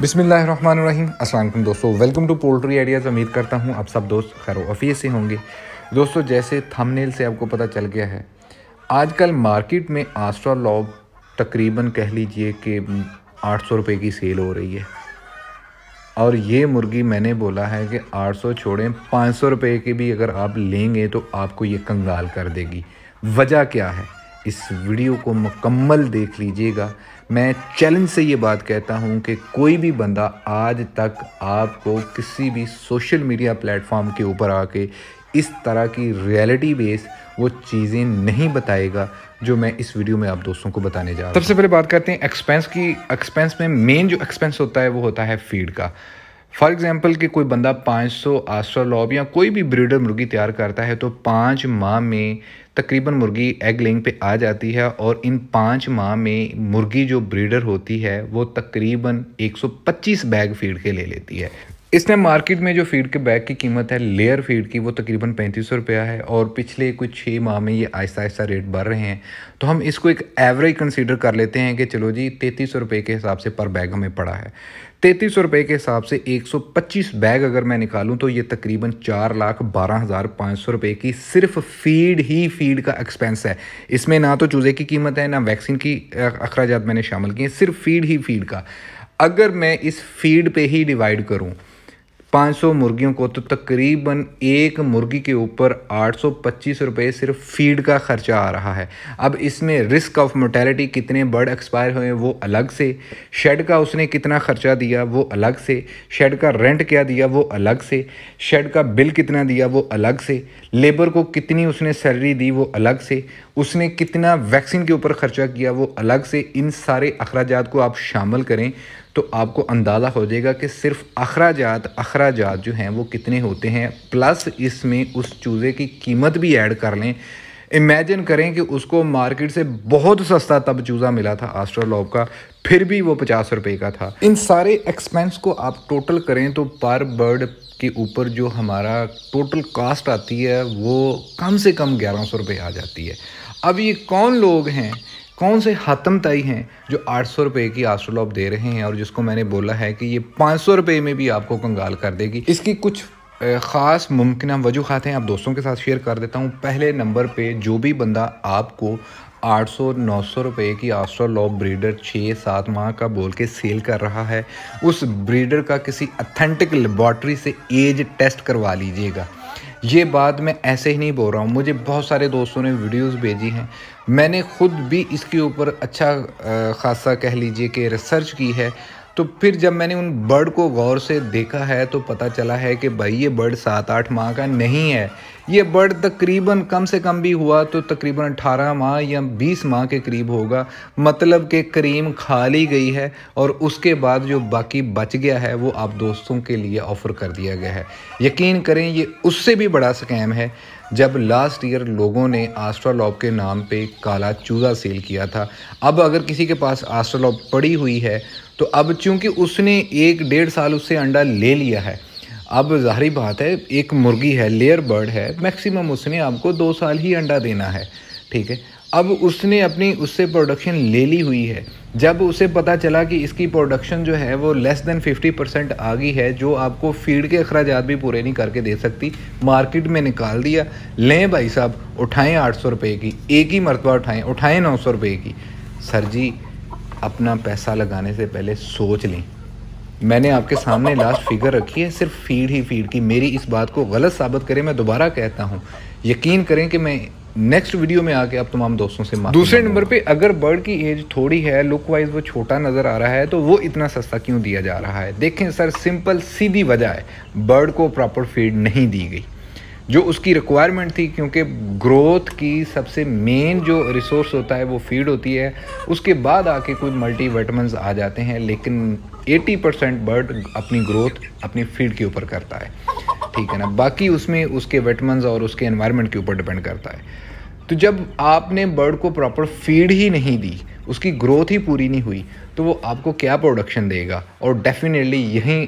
बिसमीम असलम दोस्तों welcome to poultry ideas उम्मीद करता हूँ आप सब दोस्त खैर वफ़ी से होंगे दोस्तों जैसे थंबनेल से आपको पता चल गया है आजकल मार्केट में आस्ट्रा लॉब तकरीबन कह लीजिए कि आठ सौ रुपये की सेल हो रही है और ये मुर्गी मैंने बोला है कि आठ सौ छोड़ें पाँच सौ रुपये की भी अगर आप लेंगे तो आपको ये कंगाल कर देगी वजह क्या है इस वीडियो को मुकम्मल देख लीजिएगा मैं चैलेंज से ये बात कहता हूँ कि कोई भी बंदा आज तक आपको किसी भी सोशल मीडिया प्लेटफॉर्म के ऊपर आके इस तरह की रियलिटी बेस वो चीज़ें नहीं बताएगा जो मैं इस वीडियो में आप दोस्तों को बताने जा रहा हूँ सबसे पहले बात करते हैं एक्सपेंस की एक्सपेंस में मेन जो एक्सपेंस होता है वो होता है फीड का फॉर एग्ज़ाम्पल कि कोई बंदा 500 सौ लॉब या कोई भी ब्रीडर मुर्गी तैयार करता है तो पाँच माह में तकरीबन मुर्गी एग लिंग पे आ जाती है और इन पाँच माह में मुर्गी जो ब्रीडर होती है वो तकरीबन 125 बैग फीड के ले लेती है इसने मार्केट में जो फीड के बैग की कीमत है लेयर फीड की वो तकरीबन पैंतीस सौ रुपया है और पिछले कुछ छः माह में ये आहिस्ता आहिस्ता रेट बढ़ रहे हैं तो हम इसको एक एवरेज कंसीडर कर लेते हैं कि चलो जी तैंतीस सौ रुपये के हिसाब से पर बैग हमें पड़ा है तैंतीस रुपये के हिसाब से 125 बैग अगर मैं निकालूं तो ये तकरीबन चार लाख बारह हज़ार पाँच सौ रुपये की सिर्फ फीड ही फीड का एक्सपेंस है इसमें ना तो चूज़े की कीमत है ना वैक्सीन की अखराज मैंने शामिल किए सिर्फ फीड ही फीड का अगर मैं इस फीड पे ही डिवाइड करूँ 500 मुर्गियों को तो तकरीबन एक मुर्गी के ऊपर 825 रुपए सिर्फ फीड का ख़र्चा आ रहा है अब इसमें रिस्क ऑफ मोटेलिटी कितने बर्ड एक्सपायर हुए वो अलग से शेड का उसने कितना ख़र्चा दिया वो अलग से शेड का रेंट क्या दिया वो अलग से शेड का बिल कितना दिया वो अलग से लेबर को कितनी उसने सैलरी दी वो अलग से उसने कितना वैक्सीन के ऊपर खर्चा किया वो अलग से इन सारे अखराज को आप शामिल करें तो आपको अंदाज़ा हो जाएगा कि सिर्फ अखराज अखराज जो हैं वो कितने होते हैं प्लस इसमें उस चूज़े की कीमत भी ऐड कर लें इमेजिन करें कि उसको मार्केट से बहुत सस्ता तब चूज़ा मिला था आस्ट्रोलॉब का फिर भी वो पचास रुपये का था इन सारे एक्सपेंस को आप टोटल करें तो पर बर्ड के ऊपर जो हमारा टोटल कास्ट आती है वो कम से कम ग्यारह सौ रुपये आ जाती है अब ये कौन लोग हैं कौन से हातम ताई हैं जो आठ सौ रुपये की आस्ट्रोलॉप दे रहे हैं और जिसको मैंने बोला है कि ये पाँच सौ रुपये में भी आपको कंगाल कर देगी इसकी कुछ ख़ास मुमकिन वजूहत हैं आप दोस्तों के साथ शेयर कर देता हूँ पहले नंबर पे जो भी बंदा आपको 800 सौ रुपये की आस्ट्रोलॉप ब्रीडर छः सात माह का बोल के सेल कर रहा है उस ब्रीडर का किसी अथेंटिक लेबॉर्ट्री से एज टेस्ट करवा लीजिएगा ये बात मैं ऐसे ही नहीं बोल रहा हूँ मुझे बहुत सारे दोस्तों ने वीडियोस भेजी हैं मैंने खुद भी इसके ऊपर अच्छा खासा कह लीजिए कि रिसर्च की है तो फिर जब मैंने उन बर्ड को गौर से देखा है तो पता चला है कि भाई ये बर्ड सात आठ माह का नहीं है ये बर्ड तकरीबन कम से कम भी हुआ तो तकरीबन अठारह माह या बीस माह के करीब होगा मतलब कि क्रीम खा ली गई है और उसके बाद जो बाकी बच गया है वो आप दोस्तों के लिए ऑफ़र कर दिया गया है यकीन करें ये उससे भी बड़ा स्कैम है जब लास्ट ईयर लोगों ने आस्ट्रोलॉप के नाम पे काला चूज़ा सेल किया था अब अगर किसी के पास आस्ट्रोलॉप पड़ी हुई है तो अब चूंकि उसने एक डेढ़ साल उससे अंडा ले लिया है अब जाहरी बात है एक मुर्गी है लेयर बर्ड है मैक्सिमम उसने आपको दो साल ही अंडा देना है ठीक है अब उसने अपनी उससे प्रोडक्शन ले ली हुई है जब उसे पता चला कि इसकी प्रोडक्शन जो है वो लेस देन 50 परसेंट आ गई है जो आपको फीड के अखराज भी पूरे नहीं करके दे सकती मार्केट में निकाल दिया लें भाई साहब उठाएं आठ सौ रुपये की एक ही मरतबा उठाएं उठाएं नौ सौ रुपये की सर जी अपना पैसा लगाने से पहले सोच लें मैंने आपके सामने लास्ट फिगर रखी है सिर्फ फीड ही फीड की मेरी इस बात को गलत साबित करें मैं दोबारा कहता हूँ यकीन करें कि मैं नेक्स्ट वीडियो में आके आप तमाम दोस्तों से दूसरे नंबर पे अगर बर्ड की एज थोड़ी है लुक वाइज वो छोटा नज़र आ रहा है तो वो इतना सस्ता क्यों दिया जा रहा है देखें सर सिंपल सीधी वजह है बर्ड को प्रॉपर फीड नहीं दी गई जो उसकी रिक्वायरमेंट थी क्योंकि ग्रोथ की सबसे मेन जो रिसोर्स होता है वो फीड होती है उसके बाद आके कुछ मल्टी वाइटमिन आ जाते हैं लेकिन 80 परसेंट बर्ड अपनी ग्रोथ अपनी फीड के ऊपर करता है ठीक है ना बाकी उसमें उसके वेटमन्स और उसके इन्वायरमेंट के ऊपर डिपेंड करता है तो जब आपने बर्ड को प्रॉपर फीड ही नहीं दी उसकी ग्रोथ ही पूरी नहीं हुई तो वो आपको क्या प्रोडक्शन देगा और डेफिनेटली यहीं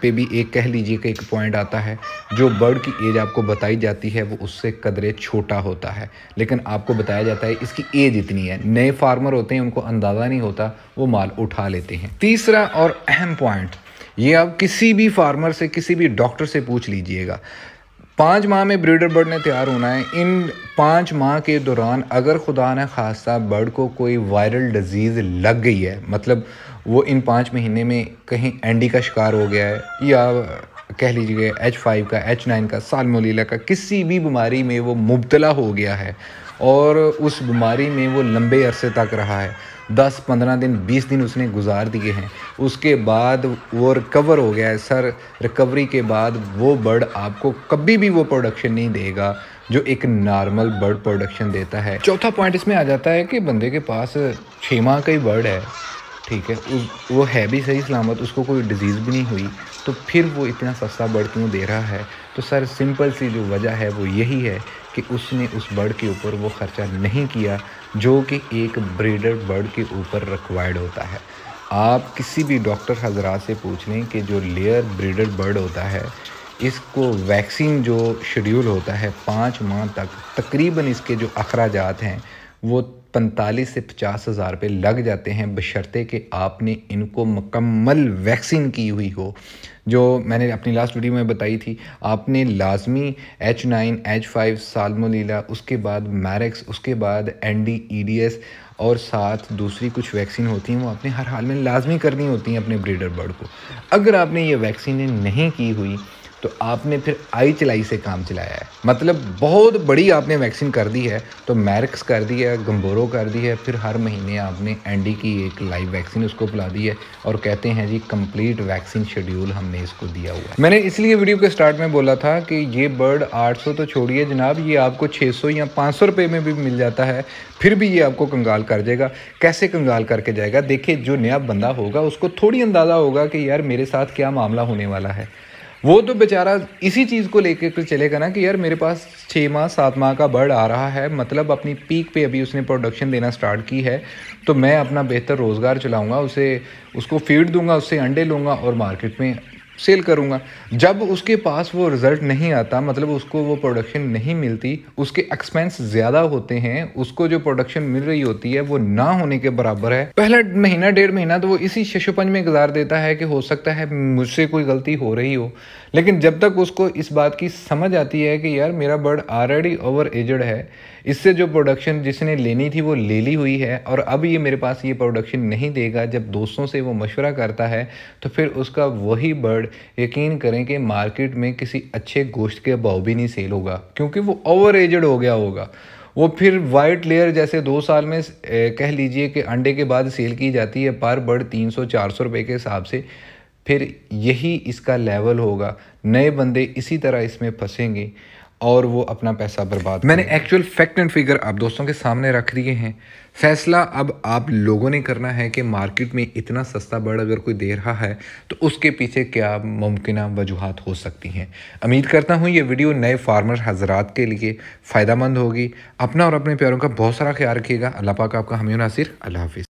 पे भी एक कह लीजिए कि एक पॉइंट आता है जो बर्ड की एज आपको बताई जाती है वो उससे कदरे छोटा होता है लेकिन आपको बताया जाता है इसकी एज इतनी है नए फार्मर होते हैं उनको अंदाज़ा नहीं होता वो माल उठा लेते हैं तीसरा और अहम पॉइंट ये आप किसी भी फार्मर से किसी भी डॉक्टर से पूछ लीजिएगा पाँच माह में ब्रीडर बर्ड ने तैयार होना है इन पाँच माह के दौरान अगर खुदा न खासा बर्ड को कोई वायरल डिजीज़ लग गई है मतलब वो इन पाँच महीने में कहीं एंडी का शिकार हो गया है या कह लीजिए एच फाइव का एच नाइन का सालमोलीला का किसी भी बीमारी में वो मुबतला हो गया है और उस बीमारी में वो लंबे अरसे तक रहा है दस पंद्रह दिन बीस दिन उसने गुजार दिए हैं उसके बाद वो रिकवर हो गया है सर रिकवरी के बाद वो बर्ड आपको कभी भी वो प्रोडक्शन नहीं देगा जो एक नॉर्मल बर्ड प्रोडक्शन देता है चौथा पॉइंट इसमें आ जाता है कि बंदे के पास छः माह का ही बर्ड है ठीक है वो है भी सही सलामत उसको कोई डिजीज़ भी नहीं हुई तो फिर वो इतना सस्ता बर्ड क्यों दे रहा है तो सर सिंपल सी जो वजह है वो यही है कि उसने उस बर्ड के ऊपर वो ख़र्चा नहीं किया जो कि एक ब्रीडर बर्ड के ऊपर रिक्वायर्ड होता है आप किसी भी डॉक्टर हजरा से पूछ लें कि जो लेयर ब्रीडर बर्ड होता है इसको वैक्सीन जो शेड्यूल होता है पाँच माह तक तकरीबन इसके जो अखराज हैं वो पैंतालीस से पचास हज़ार रुपये लग जाते हैं बशर्ते कि आपने इनको मकम्मल वैक्सीन की हुई हो जो मैंने अपनी लास्ट वीडियो में बताई थी आपने लाजमी H nine H five salmonella उसके बाद मैरिक्स उसके बाद N D E D S और साथ दूसरी कुछ वैक्सीन होती हैं वो आपने हर हाल में लाजमी करनी होती हैं अपने ब्रीडर बर्ड को अगर आपने ये वैक्सीनें नहीं की हुई तो आपने फिर आई चलाई से काम चलाया है मतलब बहुत बड़ी आपने वैक्सीन कर दी है तो मैरिक्स कर दी है गम्बोरो कर दी है फिर हर महीने आपने एंडी की एक लाइव वैक्सीन उसको पिला दी है और कहते हैं जी कंप्लीट वैक्सीन शेड्यूल हमने इसको दिया हुआ है मैंने इसलिए वीडियो के स्टार्ट में बोला था कि ये बर्ड आठ तो छोड़िए जनाब ये आपको छः या पाँच सौ में भी मिल जाता है फिर भी ये आपको कंगाल कर जाएगा कैसे कंगाल करके जाएगा देखिए जो नया बंदा होगा उसको थोड़ी अंदाज़ा होगा कि यार मेरे साथ क्या मामला होने वाला है वो तो बेचारा इसी चीज़ को लेकर चलेगा ना कि यार मेरे पास छः माह सात माह का बर्ड आ रहा है मतलब अपनी पीक पे अभी उसने प्रोडक्शन देना स्टार्ट की है तो मैं अपना बेहतर रोज़गार चलाऊँगा उसे उसको फीड दूंगा उससे अंडे लूँगा और मार्केट में सेल करूँगा जब उसके पास वो रिज़ल्ट नहीं आता मतलब उसको वो प्रोडक्शन नहीं मिलती उसके एक्सपेंस ज़्यादा होते हैं उसको जो प्रोडक्शन मिल रही होती है वो ना होने के बराबर है पहला महीना डेढ़ महीना तो वो इसी शशुपंज में गुजार देता है कि हो सकता है मुझसे कोई गलती हो रही हो लेकिन जब तक उसको इस बात की समझ आती है कि यार मेरा बर्ड ऑलरेडी ओवर एजड है इससे जो प्रोडक्शन जिसने लेनी थी वो ले ली हुई है और अब ये मेरे पास ये प्रोडक्शन नहीं देगा जब दोस्तों से वो मशवरा करता है तो फिर उसका वही बर्ड यकीन करें कि मार्केट में किसी अच्छे गोश्त के अभाव भी नहीं सेल होगा क्योंकि वो ओवर एजड हो गया होगा वो फिर वाइट लेयर जैसे दो साल में कह लीजिए कि अंडे के बाद सेल की जाती है पर बर्ड तीन सौ चार सौ रुपये के हिसाब से फिर यही इसका लेवल होगा नए बंदे इसी तरह इसमें फंसेंगे और वो अपना पैसा बर्बाद मैंने एक्चुअल फैक्ट एंड फिगर आप दोस्तों के सामने रख दिए हैं फैसला अब आप लोगों ने करना है कि मार्केट में इतना सस्ता बर्ड अगर कोई दे रहा है तो उसके पीछे क्या मुमकिन वजूहत हो सकती हैं उम्मीद करता हूँ ये वीडियो नए फार्मर हजरात के लिए फ़ायदा मंद होगी अपना और अपने प्यारों का बहुत सारा ख्याल रखिएगा अल्लाह पाक आपका हमी नासिर अल्लाह हाफिज़